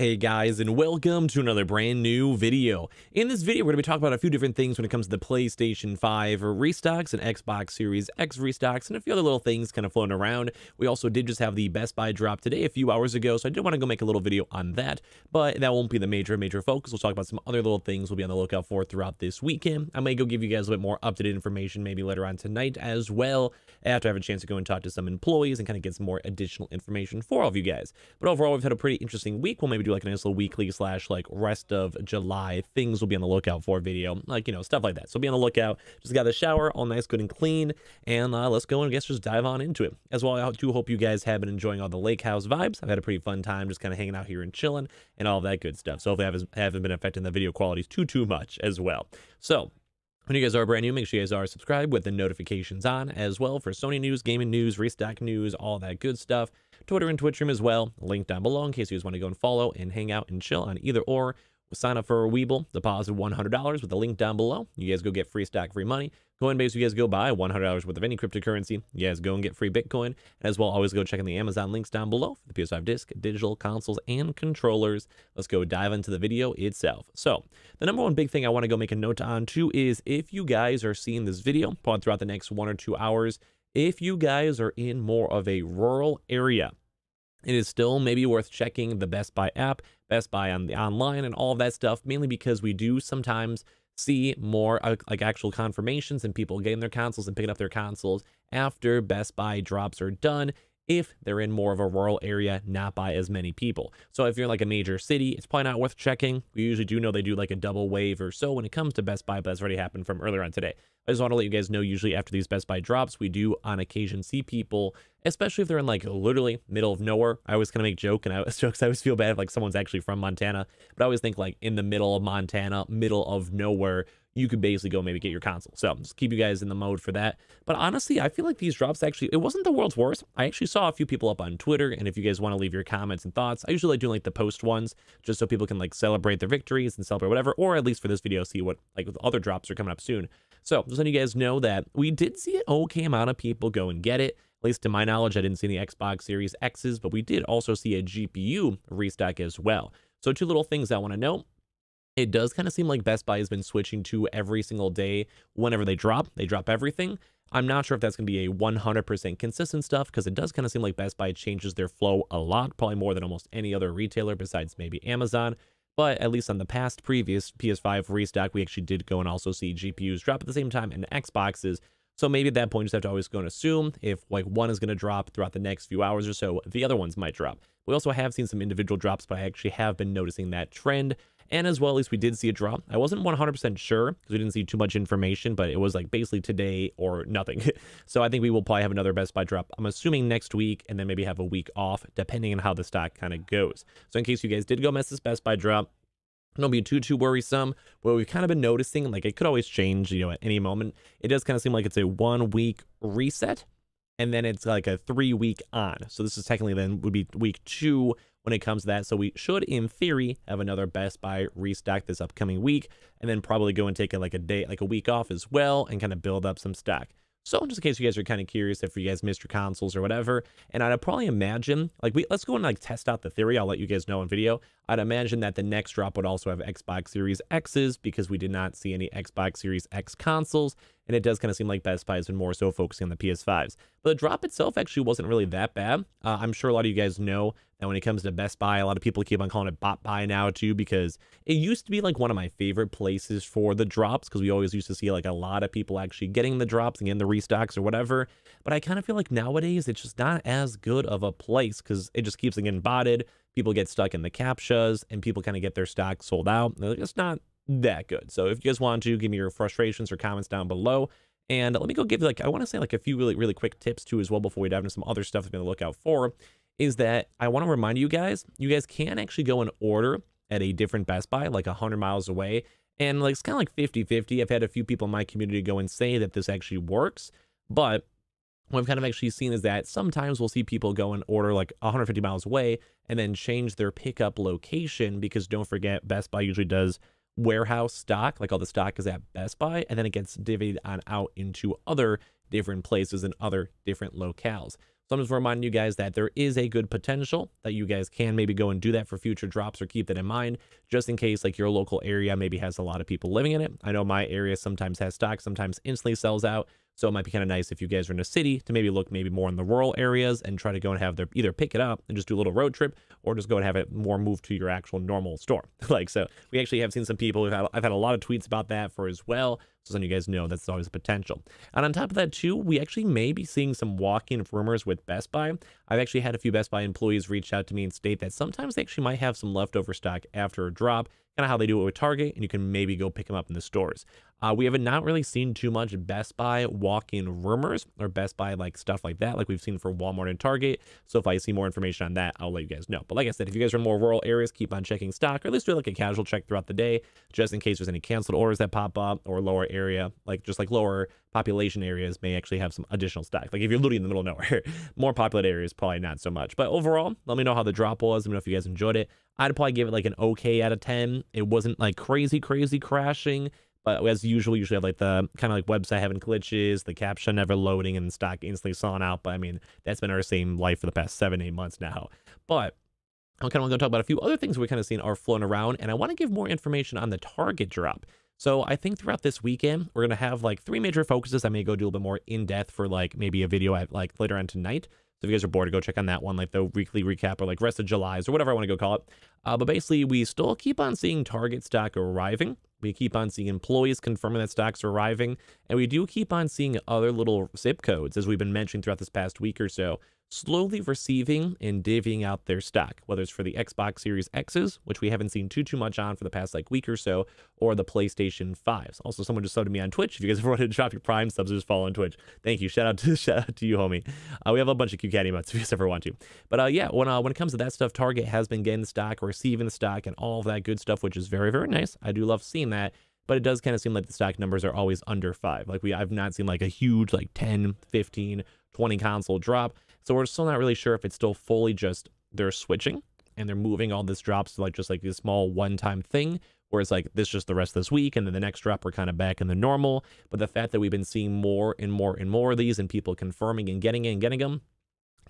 Hey guys, and welcome to another brand new video. In this video, we're going to be talking about a few different things when it comes to the PlayStation 5 restocks and Xbox Series X restocks and a few other little things kind of floating around. We also did just have the Best Buy drop today a few hours ago, so I did want to go make a little video on that, but that won't be the major, major focus. We'll talk about some other little things we'll be on the lookout for throughout this weekend. I may go give you guys a bit more updated information maybe later on tonight as well, after I have a chance to go and talk to some employees and kind of get some more additional information for all of you guys. But overall, we've had a pretty interesting week. We'll maybe do like a nice little weekly slash like rest of July things will be on the lookout for video, like, you know, stuff like that. So be on the lookout. Just got the shower all nice, good and clean. And uh, let's go and I guess just dive on into it. As well, I do hope you guys have been enjoying all the lake house vibes. I've had a pretty fun time just kind of hanging out here and chilling and all that good stuff. So hopefully I haven't, haven't been affecting the video qualities too, too much as well. So when you guys are brand new, make sure you guys are subscribed with the notifications on as well for Sony news, gaming news, restock news, all that good stuff. Twitter and Twitch stream as well. Link down below in case you guys want to go and follow and hang out and chill on either or. Sign up for a Weeble, deposit $100 with the link down below. You guys go get free stack, free money. Coinbase, you guys go buy $100 worth of any cryptocurrency. You guys go and get free Bitcoin. And as well, always go check in the Amazon links down below for the PS5 disc, digital consoles, and controllers. Let's go dive into the video itself. So the number one big thing I want to go make a note on too is if you guys are seeing this video probably throughout the next one or two hours, if you guys are in more of a rural area, it is still maybe worth checking the Best Buy app, Best Buy on the online and all that stuff, mainly because we do sometimes see more uh, like actual confirmations and people getting their consoles and picking up their consoles after Best Buy drops are done if they're in more of a rural area, not by as many people. So if you're like a major city, it's probably not worth checking. We usually do know they do like a double wave or so when it comes to Best Buy, but that's already happened from earlier on today. I just want to let you guys know usually after these Best Buy drops, we do on occasion see people, especially if they're in like literally middle of nowhere. I always kind of make joke and I always jokes. I always feel bad if like someone's actually from Montana, but I always think like in the middle of Montana, middle of nowhere, you could basically go maybe get your console. So just keep you guys in the mode for that. But honestly, I feel like these drops actually, it wasn't the world's worst. I actually saw a few people up on Twitter. And if you guys want to leave your comments and thoughts, I usually like do like the post ones just so people can like celebrate their victories and celebrate whatever, or at least for this video, see what like other drops are coming up soon. So just letting you guys know that we did see an okay amount of people go and get it. At least to my knowledge, I didn't see any Xbox Series X's, but we did also see a GPU restock as well. So two little things I want to note it does kind of seem like Best Buy has been switching to every single day. Whenever they drop, they drop everything. I'm not sure if that's going to be a 100% consistent stuff because it does kind of seem like Best Buy changes their flow a lot, probably more than almost any other retailer besides maybe Amazon. But at least on the past previous PS5 restock, we actually did go and also see GPUs drop at the same time and Xboxes. So maybe at that point, you just have to always go and assume if like one is going to drop throughout the next few hours or so, the other ones might drop. We also have seen some individual drops, but I actually have been noticing that trend. And as well, at least we did see a drop. I wasn't 100% sure because we didn't see too much information, but it was like basically today or nothing. so I think we will probably have another Best Buy drop. I'm assuming next week and then maybe have a week off depending on how the stock kind of goes. So in case you guys did go miss this Best Buy drop, don't be too too worrisome what we've kind of been noticing like it could always change you know at any moment it does kind of seem like it's a one week reset and then it's like a three week on. So this is technically then would be week two when it comes to that. So we should, in theory, have another Best Buy restock this upcoming week, and then probably go and take a, like a day, like a week off as well, and kind of build up some stock. So just in case you guys are kind of curious if you guys missed your consoles or whatever, and I'd probably imagine, like, we let's go and like test out the theory. I'll let you guys know in video. I'd imagine that the next drop would also have Xbox Series X's because we did not see any Xbox Series X consoles and it does kind of seem like Best Buy has been more so focusing on the PS5s. But the drop itself actually wasn't really that bad. Uh, I'm sure a lot of you guys know that when it comes to Best Buy, a lot of people keep on calling it Bot Buy now too, because it used to be like one of my favorite places for the drops, because we always used to see like a lot of people actually getting the drops and getting the restocks or whatever. But I kind of feel like nowadays it's just not as good of a place because it just keeps getting botted people get stuck in the captchas and people kind of get their stock sold out. It's not that good. So if you guys want to, give me your frustrations or comments down below. And let me go give like, I want to say like a few really, really quick tips too as well before we dive into some other stuff to be on the lookout for is that I want to remind you guys, you guys can actually go and order at a different Best Buy, like 100 miles away. And like, it's kind of like 50-50. I've had a few people in my community go and say that this actually works. But what I've kind of actually seen is that sometimes we'll see people go and order like 150 miles away and then change their pickup location because don't forget, Best Buy usually does – warehouse stock, like all the stock is at Best Buy, and then it gets divvied on out into other different places and other different locales. So I'm just reminding you guys that there is a good potential that you guys can maybe go and do that for future drops or keep that in mind just in case like your local area maybe has a lot of people living in it. I know my area sometimes has stock, sometimes instantly sells out so it might be kind of nice if you guys are in a city to maybe look maybe more in the rural areas and try to go and have their either pick it up and just do a little road trip or just go and have it more move to your actual normal store. like, so we actually have seen some people who have, I've had a lot of tweets about that for as well. So then you guys know that's always a potential. And on top of that, too, we actually may be seeing some walk-in rumors with Best Buy. I've actually had a few Best Buy employees reach out to me and state that sometimes they actually might have some leftover stock after a drop kind of how they do it with Target, and you can maybe go pick them up in the stores. Uh, we have not really seen too much Best Buy walk-in rumors or Best Buy like stuff like that, like we've seen for Walmart and Target. So if I see more information on that, I'll let you guys know. But like I said, if you guys are in more rural areas, keep on checking stock, or at least do like a casual check throughout the day, just in case there's any canceled orders that pop up or lower area, like just like lower population areas may actually have some additional stock. Like if you're looting in the middle of nowhere, more populated areas probably not so much. But overall, let me know how the drop was. Let me know if you guys enjoyed it. I'd probably give it like an okay out of 10. It wasn't like crazy, crazy crashing. But as usual, usually have like the kind of like website having glitches, the caption never loading, and stock instantly sawn out. But I mean, that's been our same life for the past seven, eight months now. But I am kind of going to talk about a few other things we kind of seen are flown around, and I want to give more information on the target drop. So I think throughout this weekend, we're going to have like three major focuses. I may go do a little bit more in depth for like maybe a video at like later on tonight. So if you guys are bored, go check on that one, like the weekly recap or like rest of July's or whatever I want to go call it. Uh, but basically, we still keep on seeing target stock arriving. We keep on seeing employees confirming that stocks are arriving, and we do keep on seeing other little zip codes, as we've been mentioning throughout this past week or so, slowly receiving and divvying out their stock, whether it's for the Xbox Series X's, which we haven't seen too too much on for the past like week or so, or the PlayStation 5s. Also, someone just subbed to me on Twitch. If you guys ever want to drop your Prime subs, just follow on Twitch. Thank you. Shout out to shout out to you, homie. Uh, we have a bunch of QCat emotes if you guys ever want to. But uh, yeah, when uh, when it comes to that stuff, Target has been getting the stock, receiving the stock, and all of that good stuff, which is very very nice. I do love seeing saying that, but it does kind of seem like the stock numbers are always under five. Like we, I've not seen like a huge like 10, 15, 20 console drop. So we're still not really sure if it's still fully just they're switching and they're moving all this drops to like just like a small one-time thing where it's like this just the rest of this week and then the next drop we're kind of back in the normal but the fact that we've been seeing more and more and more of these and people confirming and getting in and getting them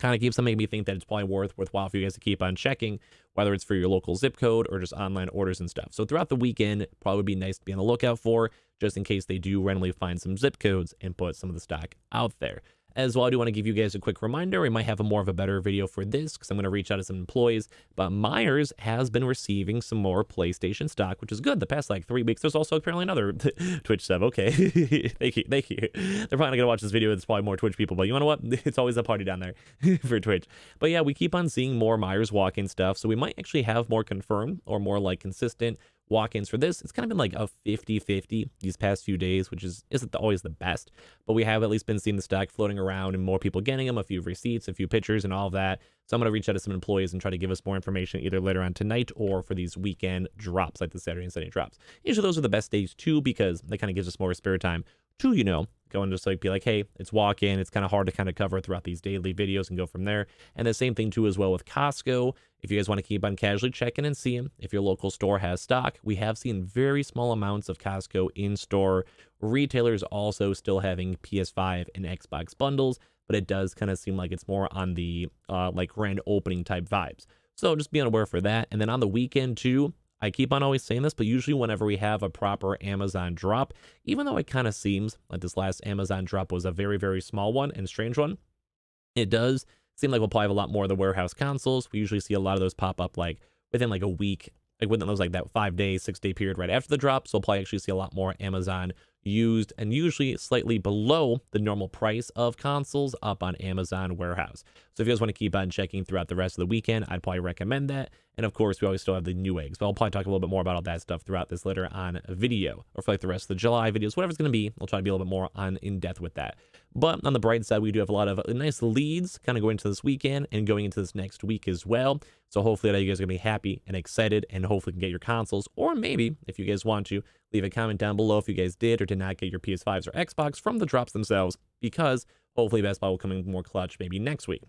kind of keeps on making me think that it's probably worth worthwhile for you guys to keep on checking, whether it's for your local zip code or just online orders and stuff. So throughout the weekend, probably would be nice to be on the lookout for, just in case they do randomly find some zip codes and put some of the stock out there. As well, I do want to give you guys a quick reminder. We might have a more of a better video for this because I'm going to reach out to some employees. But Myers has been receiving some more PlayStation stock, which is good. The past like three weeks, there's also apparently another Twitch sub. Okay, thank you, thank you. They're probably not going to watch this video. There's probably more Twitch people, but you know what? It's always a party down there for Twitch. But yeah, we keep on seeing more Myers walk-in stuff, so we might actually have more confirmed or more like consistent walk-ins for this. It's kind of been like a 50-50 these past few days, which is isn't always the best, but we have at least been seeing the stock floating around and more people getting them, a few receipts, a few pictures and all of that. So I'm going to reach out to some employees and try to give us more information either later on tonight or for these weekend drops like the Saturday and Sunday drops. Usually those are the best days too because that kind of gives us more spare time to, you know, go and just like be like, hey, it's walk in. It's kind of hard to kind of cover throughout these daily videos and go from there. And the same thing too as well with Costco. If you guys want to keep on casually checking and seeing if your local store has stock, we have seen very small amounts of Costco in store. Retailers also still having PS5 and Xbox bundles, but it does kind of seem like it's more on the uh, like grand opening type vibes. So just be aware for that. And then on the weekend too, I keep on always saying this, but usually whenever we have a proper Amazon drop, even though it kind of seems like this last Amazon drop was a very, very small one and strange one, it does seem like we'll probably have a lot more of the warehouse consoles. We usually see a lot of those pop up like within like a week, like within those like that five day, six day period right after the drop. So we'll probably actually see a lot more Amazon used and usually slightly below the normal price of consoles up on Amazon Warehouse. So if you guys want to keep on checking throughout the rest of the weekend, I'd probably recommend that. And of course, we always still have the new eggs, but I'll probably talk a little bit more about all that stuff throughout this later on video or for like the rest of the July videos, whatever's going to be. I'll try to be a little bit more on in depth with that. But on the bright side, we do have a lot of uh, nice leads kind of going into this weekend and going into this next week as well. So hopefully that you guys are going to be happy and excited and hopefully can get your consoles. Or maybe, if you guys want to, leave a comment down below if you guys did or did not get your PS5s or Xbox from the drops themselves because hopefully Best Buy will come in more clutch maybe next week.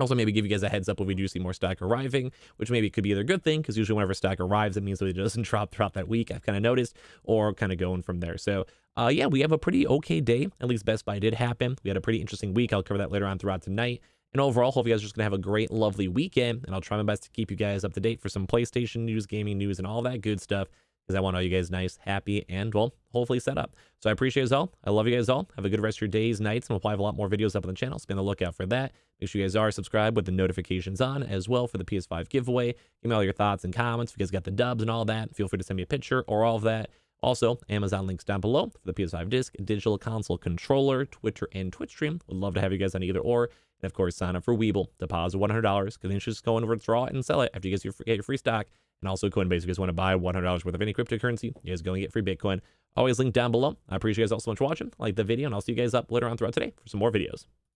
Also, maybe give you guys a heads up when we do see more stock arriving, which maybe could be either a good thing, because usually whenever stock arrives, it means that it doesn't drop throughout that week, I've kind of noticed, or kind of going from there. So uh, yeah, we have a pretty okay day. At least Best Buy did happen. We had a pretty interesting week. I'll cover that later on throughout tonight. And overall, hope you guys are just going to have a great, lovely weekend. And I'll try my best to keep you guys up to date for some PlayStation news, gaming news, and all that good stuff. Because I want all you guys nice, happy, and, well, hopefully set up. So I appreciate you all. I love you guys all. Have a good rest of your days, nights, and we'll probably have a lot more videos up on the channel. So be on the lookout for that. Make sure you guys are subscribed with the notifications on as well for the PS5 giveaway. Email your thoughts and comments if you guys got the dubs and all that. Feel free to send me a picture or all of that. Also, Amazon links down below for the PS5 disc, digital console controller, Twitter, and Twitch stream. Would love to have you guys on either or. And of course, sign up for Weeble. Deposit $100 because then you just go and withdraw it and sell it after you guys get your free stock. And also Coinbase, If you guys want to buy $100 worth of any cryptocurrency, you guys go and get free Bitcoin. Always linked down below. I appreciate you guys all so much watching. Like the video, and I'll see you guys up later on throughout today for some more videos.